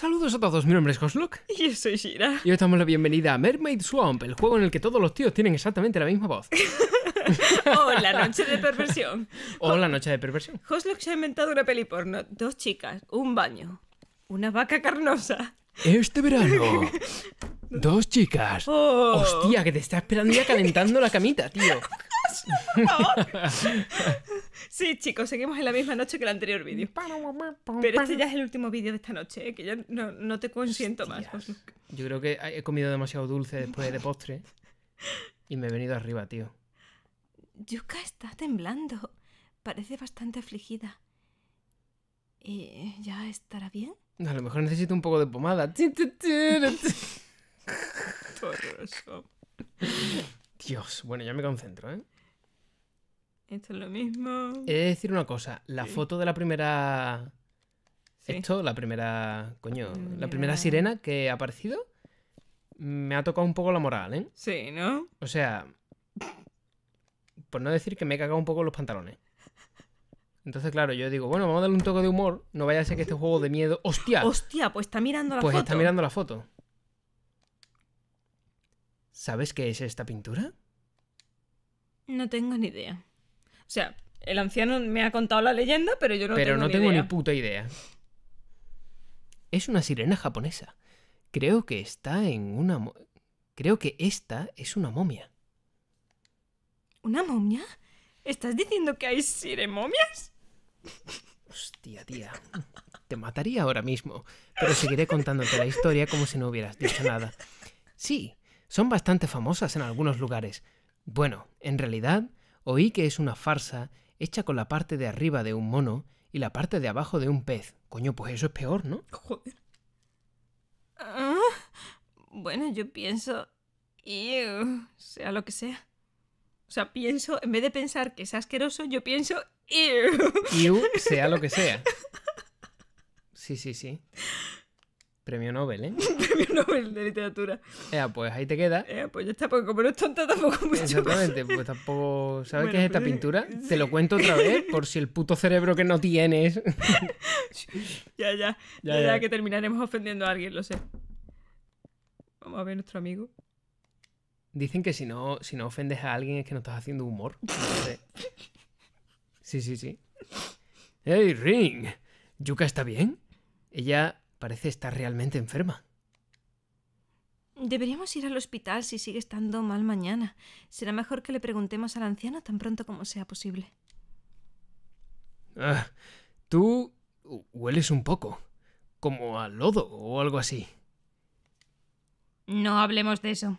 Saludos a todos, mi nombre es Kosluk. Y yo soy Shira. Y hoy damos la bienvenida a Mermaid Swamp, el juego en el que todos los tíos tienen exactamente la misma voz. o la noche de perversión. O la noche de perversión. Kosluk se ha inventado una peli porno. Dos chicas, un baño, una vaca carnosa este verano, dos chicas. Oh. Hostia, que te está esperando ya calentando la camita, tío. Sí, chicos, seguimos en la misma noche que el anterior vídeo. Pero este ya es el último vídeo de esta noche, ¿eh? que ya no, te consiento más. Yo creo que he comido demasiado dulce después de postre y me he venido arriba, tío. Yuka está temblando. Parece bastante afligida. ¿Y eh, ya estará bien? A lo mejor necesito un poco de pomada. Dios, bueno, ya me concentro, ¿eh? Esto es lo mismo. He de decir una cosa, la foto de la primera... Esto, la primera... Coño, la primera sirena que ha aparecido, me ha tocado un poco la moral, ¿eh? Sí, ¿no? O sea, por no decir que me he cagado un poco los pantalones. Entonces, claro, yo digo, bueno, vamos a darle un toque de humor. No vaya a ser que este juego de miedo. ¡Hostia! ¡Hostia! Pues está mirando la foto. Pues está mirando la foto. ¿Sabes qué es esta pintura? No tengo ni idea. O sea, el anciano me ha contado la leyenda, pero yo no pero no tengo ni puta idea. Es una sirena japonesa. Creo que está en una. Creo que esta es una momia. ¿Una momia? ¿Estás diciendo que hay siremomias? Hostia, tía. Te mataría ahora mismo, pero seguiré contándote la historia como si no hubieras dicho nada. Sí, son bastante famosas en algunos lugares. Bueno, en realidad, oí que es una farsa hecha con la parte de arriba de un mono y la parte de abajo de un pez. Coño, pues eso es peor, ¿no? Joder. Ah, bueno, yo pienso... sea lo que sea. O sea, pienso, en vez de pensar que es asqueroso, yo pienso, Ew. sea lo que sea. Sí, sí, sí. Premio Nobel, ¿eh? Premio Nobel de literatura. pues ahí te queda. pues ya está, porque como no es tonta tampoco mucho. Exactamente, pues tampoco. ¿Sabes qué es esta pintura? Te lo cuento otra vez, por si el puto cerebro que no tienes. ya, ya, ya, ya, que terminaremos ofendiendo a alguien, lo sé. Vamos a ver nuestro amigo. Dicen que si no, si no ofendes a alguien es que no estás haciendo humor. No sé. Sí, sí, sí. ¡Hey, Ring! ¿Yuka está bien? Ella parece estar realmente enferma. Deberíamos ir al hospital si sigue estando mal mañana. Será mejor que le preguntemos al anciano tan pronto como sea posible. Ah, tú hueles un poco, como a lodo o algo así. No hablemos de eso.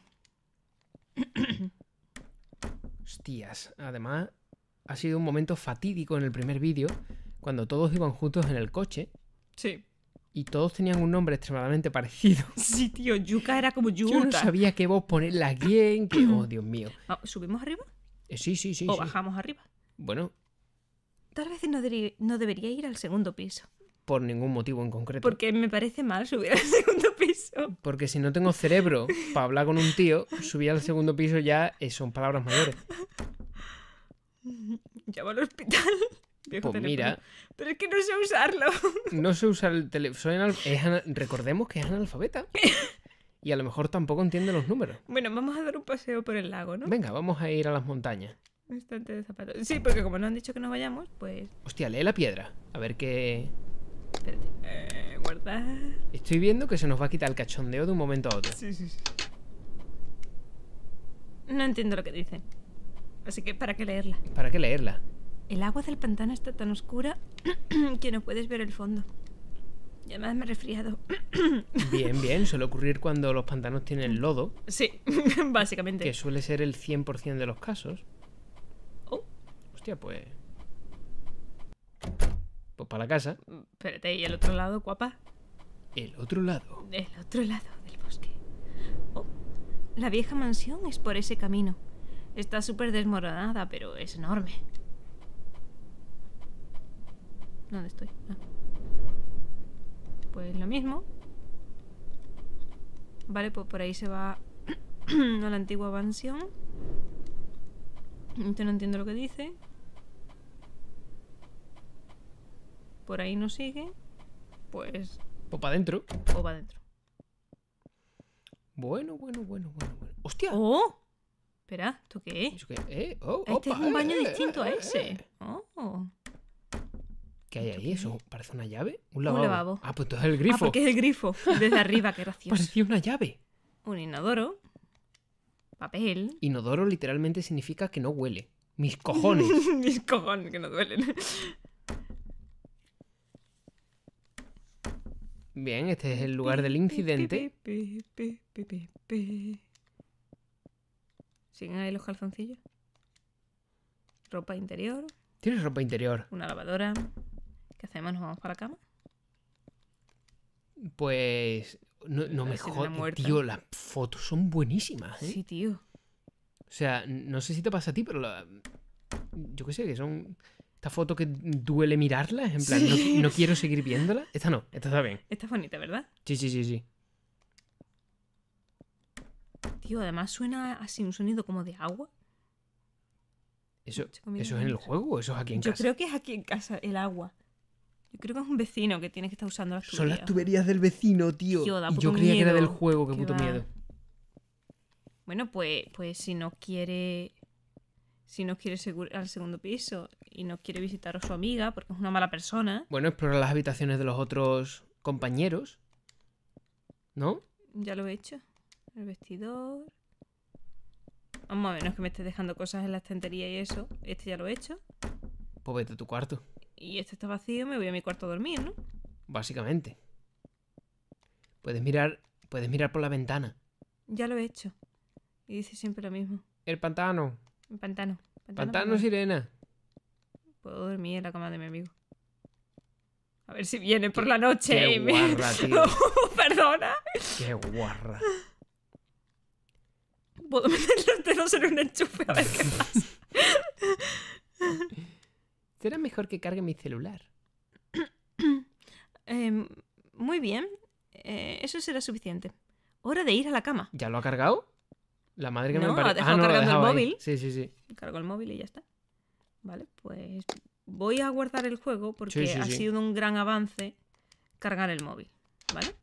Hostias, además ha sido un momento fatídico en el primer vídeo, cuando todos iban juntos en el coche. Sí. Y todos tenían un nombre extremadamente parecido. Sí, tío, Yuka era como Yuka. Yo no sabía qué voz ponerla bien. que... Oh, Dios mío. Ah, ¿Subimos arriba? Eh, sí, sí, sí. ¿O bajamos arriba? Bueno. Tal vez no, no debería ir al segundo piso por ningún motivo en concreto. Porque me parece mal subir al segundo piso. Porque si no tengo cerebro para hablar con un tío, subir al segundo piso ya eh, son palabras mayores. Llamo al hospital. Viejo pues mira. Pero es que no sé usarlo. No sé usar el teléfono. Recordemos que es analfabeta. Y a lo mejor tampoco entiende los números. Bueno, vamos a dar un paseo por el lago, ¿no? Venga, vamos a ir a las montañas. de zapatos. Sí, porque como no han dicho que no vayamos, pues. Hostia, lee la piedra. A ver qué. Espérate. Eh, guarda. Estoy viendo que se nos va a quitar el cachondeo de un momento a otro. Sí, sí, sí. No entiendo lo que dice Así que, ¿para qué leerla? ¿Para qué leerla? El agua del pantano está tan oscura que no puedes ver el fondo. Y además me he resfriado. bien, bien. Suele ocurrir cuando los pantanos tienen lodo. Sí, básicamente. Que suele ser el 100% de los casos. Oh. Hostia, pues... Pues para la casa. Espérate, ¿y el otro lado, guapa? El otro lado. El otro lado del bosque. Oh. La vieja mansión es por ese camino. Está súper desmoronada, pero es enorme. ¿Dónde estoy? Ah. Pues lo mismo. Vale, pues por ahí se va a la antigua mansión. no entiendo lo que dice. Por ahí no sigue. Pues... pues o para adentro. O para adentro. Bueno, bueno, bueno, bueno, bueno. ¡Hostia! ¡Oh! Espera, ¿esto qué es? ¿Eh? Oh, ah, este opa, es un baño eh, eh, distinto a eh, ese. Oh. ¿Qué hay ahí? ¿Eso parece una llave? ¿Un lavabo? Ah, pues todo es el grifo. Ah, porque es el grifo. Desde arriba, qué gracioso. Parecía una llave. Un inodoro. Papel. Inodoro literalmente significa que no huele. Mis cojones. Mis cojones, que no duelen. Bien, este es el lugar del incidente. ¿Siguen ahí los calzoncillos? Ropa interior. ¿Tienes ropa interior? Una lavadora. ¿Qué hacemos? ¿Nos vamos para la cama? Pues. No, mejor me jodas. Tío, las fotos son buenísimas. ¿eh? Sí, tío. O sea, no sé si te pasa a ti, pero la... yo qué sé, que son. Esta foto que duele mirarla, en plan, no, no, quiero seguir viéndola. Esta no, esta está bien. Esta es bonita, ¿verdad? Sí, sí, sí, sí. Tío, además suena así un sonido como de agua. Eso, eso es en el juego, eso es aquí en casa. Yo creo que es aquí en casa, el agua. Yo creo que es un vecino que tiene que estar usando las tuberías. Son las tuberías del vecino, tío. yo creía que era del juego, qué, puto miedo. Bueno, pues, pues si no quiere. Si no quiere ir al segundo piso y no quiere visitar a su amiga porque es una mala persona. Bueno, explorar las habitaciones de los otros compañeros. ¿No? Ya lo he hecho. El vestidor. Vamos a menos que me estés dejando cosas en la estantería y eso. Este ya lo he hecho. Pues vete a tu cuarto. Y este está vacío, me voy a mi cuarto a dormir, ¿no? Básicamente. Puedes mirar, puedes mirar por la ventana. Ya lo he hecho. Y dice siempre lo mismo. El pantano. El pantano. Pantano, sirena. Puedo dormir en la cama de mi amigo. A ver si viene por la noche. Qué y guarra, tío. Perdona. Qué guarra. Puedo meter los dedos en un enchufe a ver qué pasa. Será mejor que cargue mi celular. Em, muy bien. Eh, eso será suficiente. Hora de ir a la cama. ¿Ya lo ha cargado? La madre que me ha no, ah, cargando el móvil. Sí, sí, sí. Cargo el móvil y ya está. Vale, pues voy a guardar el juego porque ha sido un gran avance cargar el móvil. ¿Vale?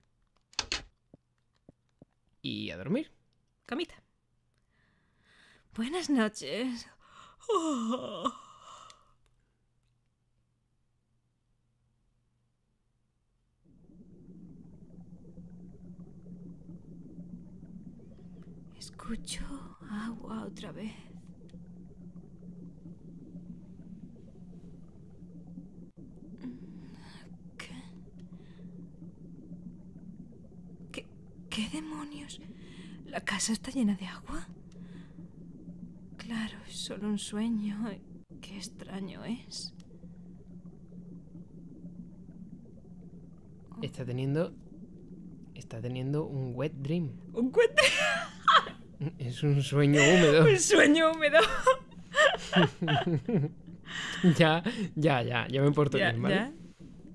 Y a dormir. Camita. Buenas noches. Escucho agua otra vez. qué demonios? ¿La casa está llena de agua? Claro, es solo un sueño. Qué extraño es. Está teniendo. Está teniendo un wet dream. ¿Un wet dream? Es un sueño húmedo. Un sueño húmedo. ya, ya, ya, ya me importo bien,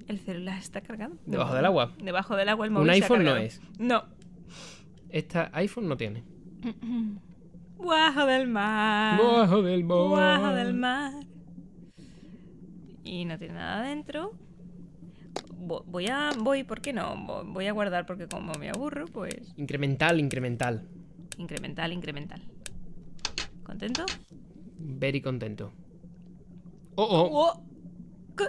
El celular está cargado. Debajo del agua. Debajo del agua el móvil. Un iPhone no es. No. Esta iPhone no tiene. ¡Bajo del mar. ¡Bajo del mar. ¡Bajo del mar. Y no tiene nada adentro. Voy a... Voy, ¿por qué no? Voy a guardar porque como me aburro, pues... Incremental, incremental. Incremental, incremental. ¿Contento? Very contento. ¡Oh, oh! oh ¿Qué?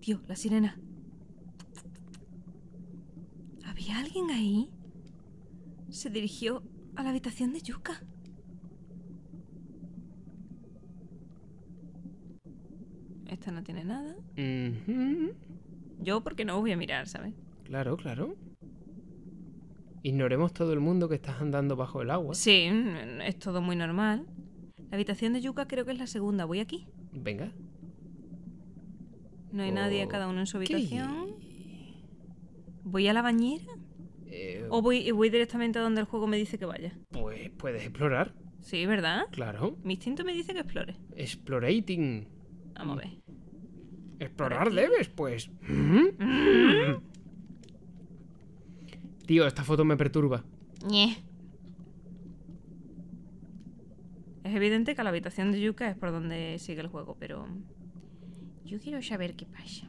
Tío, la sirena. ¿Había alguien ahí? Se dirigió a la habitación de Yuka. Esta no tiene nada. Yo porque no voy a mirar, ¿sabes? Claro, claro. Ignoremos todo el mundo que estás andando bajo el agua. Sí, es todo muy normal. La habitación de Yuka creo que es la segunda. Voy aquí. Venga. No hay nadie, oh, cada uno en su habitación. Voy a la bañera. Eh, ¿O voy, directamente a donde el juego me dice que vaya? Pues puedes explorar. Sí, ¿verdad? Claro. Mi instinto me dice que explore. Explorating. Vamos a ver. Explorar debes, pues. Tío, esta foto me perturba. Es evidente que la habitación de Yuka es por donde sigue el juego, pero... Yo quiero saber qué pasa.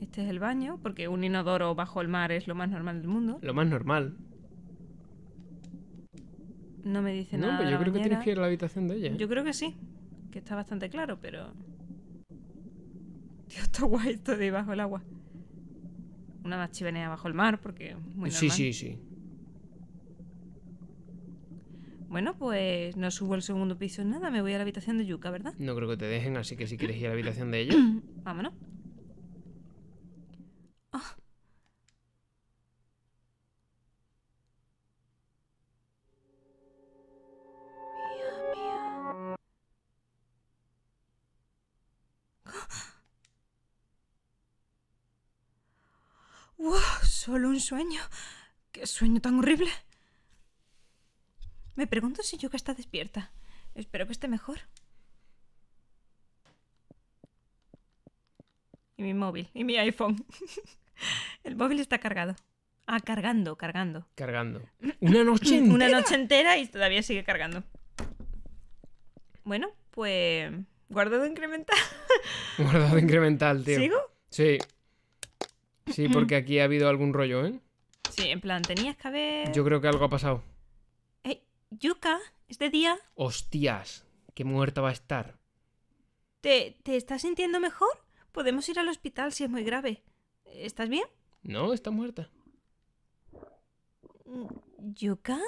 Este es el baño, porque un inodoro bajo el mar es lo más normal del mundo. Lo más normal. No me dice nada. No, pero yo creo que tienes que ir a la habitación de ella. ¿eh? Yo creo que sí. Que está bastante claro, pero. Dios, está guay esto de bajo el agua. Una más chivenea bajo el mar, porque es muy normal. Sí, sí, sí. Bueno, pues no subo el segundo piso nada, me voy a la habitación de Yuka, ¿verdad? No creo que te dejen, así que si quieres ir a la habitación de ella. Vámonos. solo un sueño. ¡Qué sueño tan horrible! Me pregunto si Yuka está despierta. Espero que esté mejor. Y mi móvil, y mi iPhone. El móvil está cargado. Ah, cargando, cargando. Cargando. Una noche entera. Una noche entera y todavía sigue cargando. Bueno, pues. Guardado incremental. Guardado incremental, tío. ¿Sigo? Sí. Sí, porque aquí ha habido algún rollo, ¿eh? Sí, en plan, tenías que haber. Yo creo que algo ha pasado. Eh, Yuka, este día. ¡Hostias! ¡Qué muerta va a estar! ¿Te, ¿Te estás sintiendo mejor? Podemos ir al hospital si es muy grave. ¿Estás bien? No, está muerta. ¿Yuka?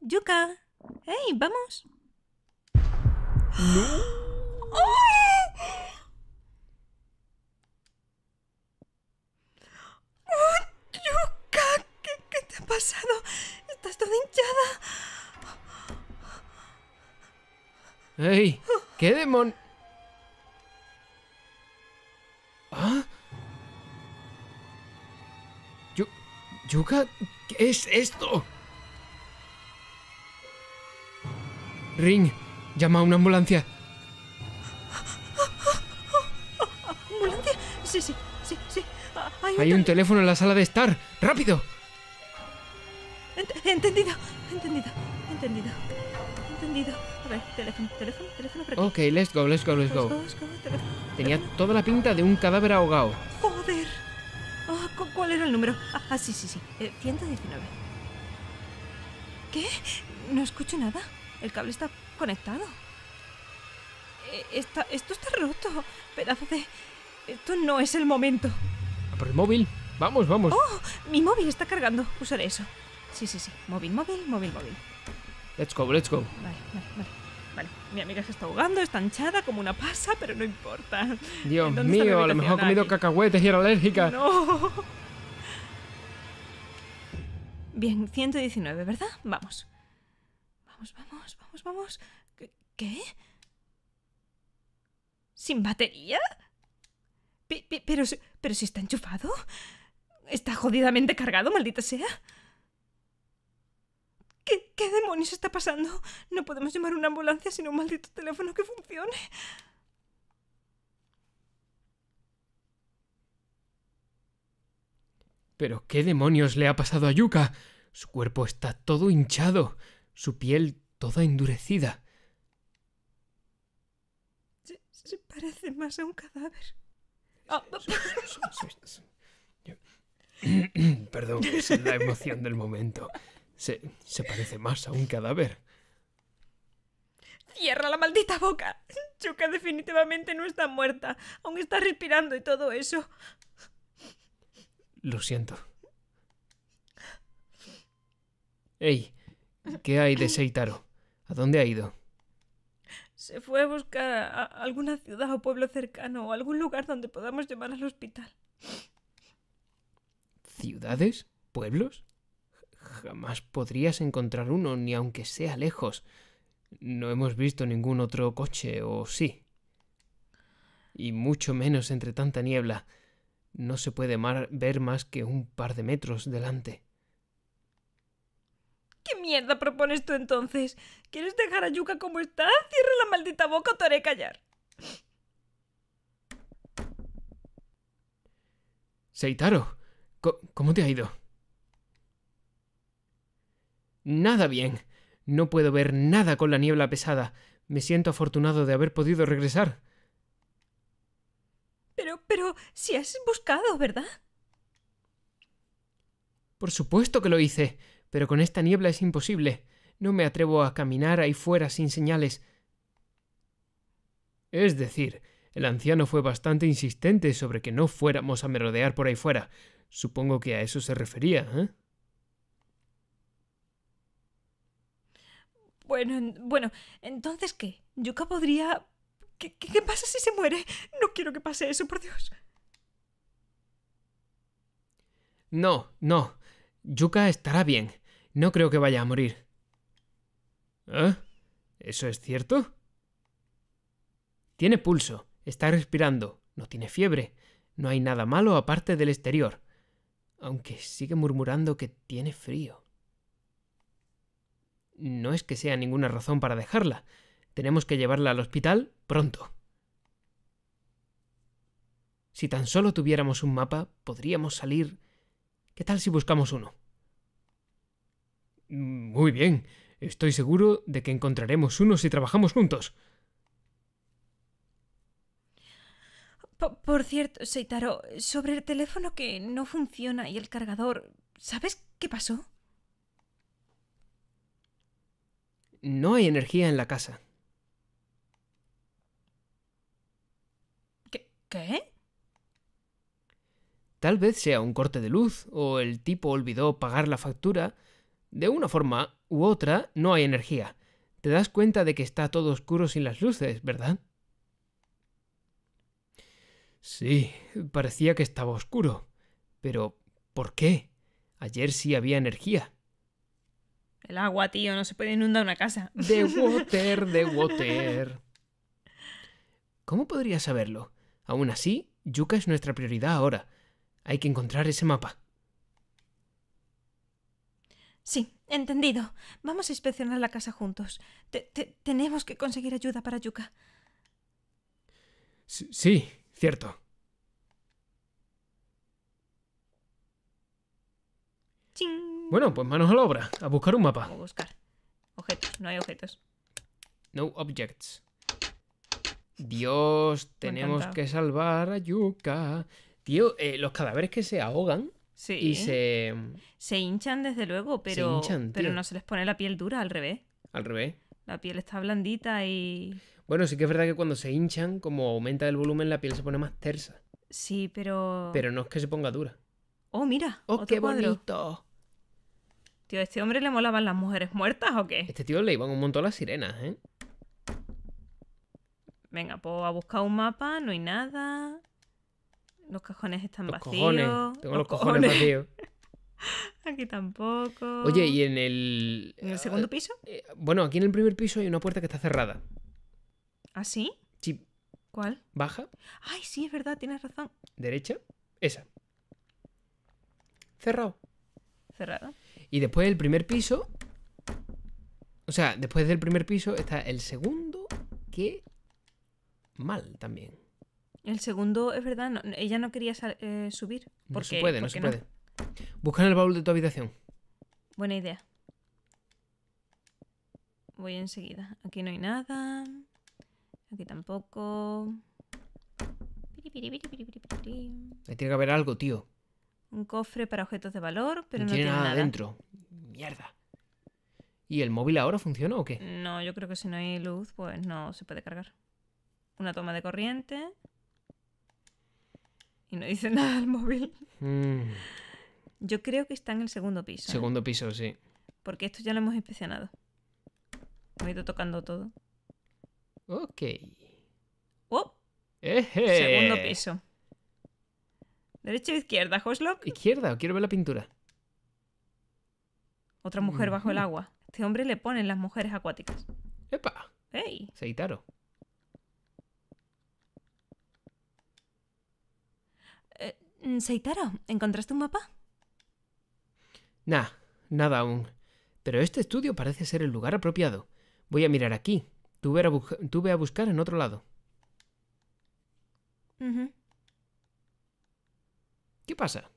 ¡Yuka! ¡Ey, vamos! ¡No! pasado? Estás toda hinchada. ¡Ey! ¿Qué demon... ¿Ah? Yu ¿Yuka? ¿Qué es esto? Ring, llama a una ambulancia. ¿Ambulancia? Sí, sí, sí, sí. Hay un, Hay un teléfono en la sala de estar. ¡Rápido! entendido, entendido, entendido, entendido. A ver, teléfono, teléfono, teléfono Ok, let's go, let's go, let's, go. Tenía toda la pinta de un cadáver ahogado. Joder. Ah, ¿Cuál era el número? Ah, ah sí, sí, sí. 119. Eh, ¿Qué? No escucho nada. El cable está conectado. Eh, esto está roto. Pedazo de... Esto no es el momento. por el móvil. Vamos, vamos. ¡Oh! Mi móvil está cargando. Usaré eso. Sí, sí, sí. Móvil, móvil, móvil, móvil. Let's go, let's go. Vale, vale, vale. Vale, mi amiga se está ahogando, está hinchada como una pasa, pero no importa. Dios mío, a lo mejor ha comido cacahuetes y era alérgica. No. Bien, 119, ¿verdad? Vamos. Vamos, vamos, vamos, vamos. ¿Qué? ¿Sin batería? pero, pero si está enchufado. Está jodidamente cargado, maldita sea. ¿Qué, demonios está pasando? No podemos llamar una ambulancia sin un maldito teléfono que funcione. ¿Pero qué demonios le ha pasado a Yuka? Su cuerpo está todo hinchado, su piel toda endurecida. Se, parece más a un cadáver. Perdón, es la emoción del momento. Se, parece más a un cadáver. Cierra la maldita boca. Chuka definitivamente no está muerta. Aún está respirando y todo eso. Lo siento. Ey, ¿qué hay de Seitaro? ¿A dónde ha ido? Se fue a buscar a alguna ciudad o pueblo cercano o algún lugar donde podamos llevar al hospital. ¿Ciudades? ¿Pueblos? Jamás podrías encontrar uno, ni aunque sea lejos. No hemos visto ningún otro coche, ¿o sí? Y mucho menos entre tanta niebla. No se puede ver más que un par de metros delante. ¿Qué mierda propones tú entonces? ¿Quieres dejar a Yuka como está? Cierra la maldita boca o te haré callar. Seitaro, ¿cómo te ha ido? nada bien. No puedo ver nada con la niebla pesada. Me siento afortunado de haber podido regresar. Pero, pero, si has buscado, ¿verdad? Por supuesto que lo hice, pero con esta niebla es imposible. No me atrevo a caminar ahí fuera sin señales. Es decir, el anciano fue bastante insistente sobre que no fuéramos a merodear por ahí fuera. Supongo que a eso se refería, ¿eh? Bueno, bueno, entonces qué? Yuka podría. ¿Qué, qué, pasa si se muere? No quiero que pase eso, por Dios. No, no. Yuka estará bien. No creo que vaya a morir. ¿Eh? ¿Eso es cierto? Tiene pulso, está respirando, no tiene fiebre, no hay nada malo aparte del exterior, aunque sigue murmurando que tiene frío. No es que sea ninguna razón para dejarla. Tenemos que llevarla al hospital pronto. Si tan solo tuviéramos un mapa, podríamos salir. ¿Qué tal si buscamos uno? Muy bien. Estoy seguro de que encontraremos uno si trabajamos juntos. por cierto, Seitaro, sobre el teléfono que no funciona y el cargador, ¿sabes qué pasó? No hay energía en la casa. ¿Qué? ¿Qué? Tal vez sea un corte de luz o el tipo olvidó pagar la factura. De una forma u otra, no hay energía. Te das cuenta de que está todo oscuro sin las luces, ¿verdad? Sí, parecía que estaba oscuro. Pero, ¿por qué? Ayer sí había energía. El agua, tío, no se puede inundar una casa. The water, the water. ¿Cómo podría saberlo? Aún así, Yuka es nuestra prioridad ahora. Hay que encontrar ese mapa. Sí, entendido. Vamos a inspeccionar la casa juntos. tenemos que conseguir ayuda para Yuka. sí, cierto. Ching. Bueno, pues manos a la obra, a buscar un mapa. A buscar. Objetos, no hay objetos. No objects. Dios, tenemos que salvar a Yuka. Tío, eh, los cadáveres que se ahogan sí. y se... Se hinchan desde luego, pero, pero no se les pone la piel dura, al revés. Al revés. La piel está blandita y... Bueno, sí que es verdad que cuando se hinchan, como aumenta el volumen, la piel se pone más tersa. Sí, pero... Pero no es que se ponga dura. Oh, mira. Oh, qué bonito. Tío, ¿a este hombre le molaban las mujeres muertas o qué? Este tío le iban un montón las sirenas, ¿eh? Venga, pues a buscar un mapa, no hay nada. Los cajones están los vacíos. Tengo los, cojones, vacíos. Aquí tampoco. Oye, ¿y en el. ¿En el segundo eh, piso? Eh, bueno, aquí en el primer piso hay una puerta que está cerrada. ¿Ah, sí? Sí. ¿Cuál? Baja. Ay, sí, es verdad, tienes razón. ¿Derecha? Esa. Cerrado. Cerrado. Y después del primer piso... O sea, después del primer piso está el segundo que... Mal también. El segundo, es verdad, ella no quería eh, subir. Porque, no puede, no se puede. en el baúl de tu habitación. Buena idea. Voy enseguida. Aquí no hay nada. Aquí tampoco. Ahí tiene que haber algo, tío un cofre para objetos de valor, pero no, tiene, nada, nada dentro. Mierda. ¿Y el móvil ahora funciona o qué? No, yo creo que si no hay luz, pues no se puede cargar. Una toma de corriente. Y no dice nada el móvil. Mm. Yo creo que está en el segundo piso. ¿eh? Segundo piso, sí. Porque esto ya lo hemos inspeccionado. hemos ido tocando todo. Ok. Oh. Segundo piso. ¿Derecha o izquierda, Hoslock. Izquierda, quiero ver la pintura. Otra mujer bajo el agua. Este hombre le ponen las mujeres acuáticas. ¡Epa! ¡Ey! Seitaro. Eh, mm, Seitaro, ¿encontraste un mapa? Nah, nada aún. Pero este estudio parece ser el lugar apropiado. Voy a mirar aquí. Tuve a, a buscar en otro lado. ¿Qué pasa?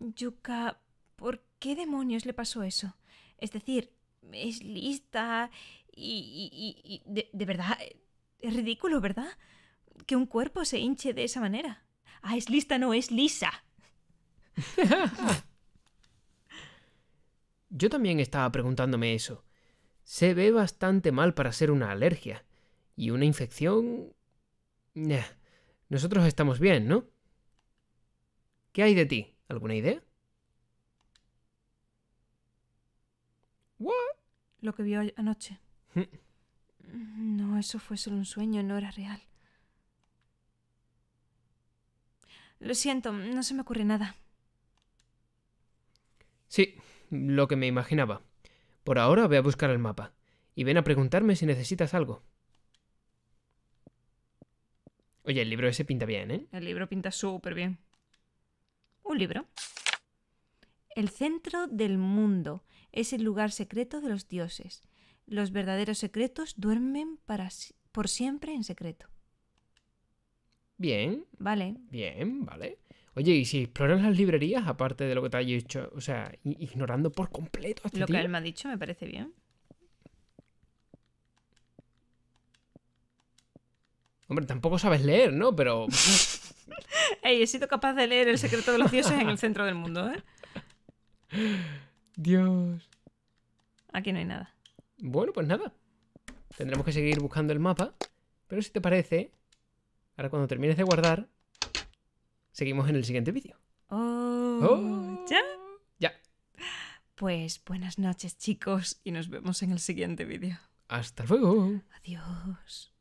Yuka, ¿por qué demonios le pasó eso? Es decir, es lista y... de, verdad, es ridículo, ¿verdad? Que un cuerpo se hinche de esa manera. Ah, es lista, no, es lisa. Yo también estaba preguntándome eso. Se ve bastante mal para ser una alergia. Y una infección... Nosotros estamos bien, ¿no? ¿Qué hay de ti? ¿Alguna idea? ¿What? Lo que vio anoche. no, eso fue solo un sueño, no era real. Lo siento, no se me ocurre nada. Sí, lo que me imaginaba. Por ahora voy a buscar el mapa y ven a preguntarme si necesitas algo. Oye, el libro ese pinta bien, ¿eh? El libro pinta súper bien. Un libro. El centro del mundo es el lugar secreto de los dioses. Los verdaderos secretos duermen para por siempre en secreto. Bien. Vale. Bien, vale. Oye, y si exploras las librerías, aparte de lo que te haya dicho, o sea, ignorando por completo este Lo que él me ha dicho me parece bien. Hombre, tampoco sabes leer, ¿no? Pero. Ey, he sido capaz de leer El secreto de los dioses en el centro del mundo, ¿eh? Dios. Aquí no hay nada. Bueno, pues nada. Tendremos que seguir buscando el mapa. Pero si te parece, ahora cuando termines de guardar, seguimos en el siguiente vídeo. Oh, oh. ¿Ya? Ya. Pues buenas noches, chicos, y nos vemos en el siguiente vídeo. Hasta luego. Adiós.